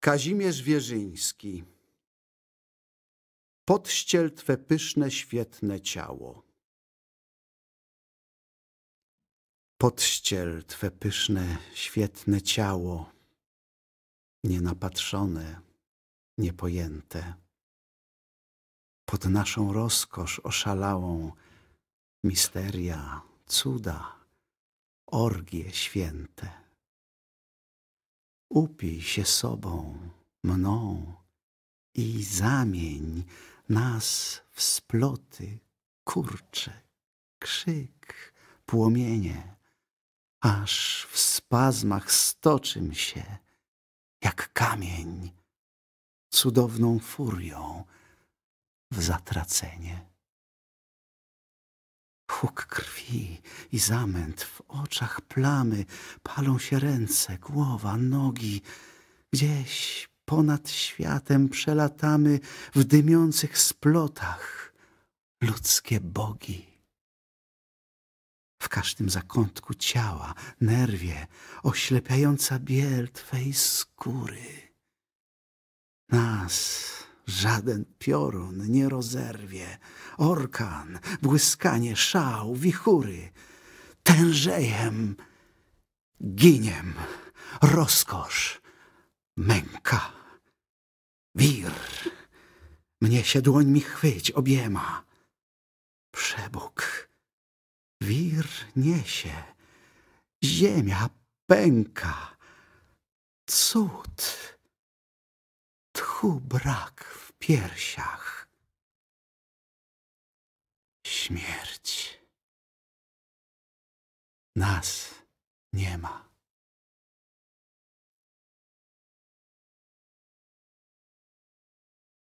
Kazimierz Wierzyński Podściel Twe pyszne, świetne ciało Podściel Twe pyszne, świetne ciało Nienapatrzone, niepojęte Pod naszą rozkosz oszalałą Misteria, cuda, orgie święte upij się sobą, mną i zamień nas w sploty, kurcze, krzyk, płomienie, aż w spazmach stoczym się, jak kamień, cudowną furią w zatracenie huk krwi i zamęt, w oczach plamy, palą się ręce, głowa, nogi. Gdzieś ponad światem przelatamy w dymiących splotach ludzkie bogi. W każdym zakątku ciała, nerwie, oślepiająca biel Twej skóry. Nas Żaden piorun nie rozerwie, orkan, błyskanie, szał, wichury. Tężejem, giniem, rozkosz, męka, wir. Mnie się mi chwyć obiema. Przebóg, wir niesie, ziemia pęka, cud oddechu brak w piersiach. Śmierć. Nas nie ma.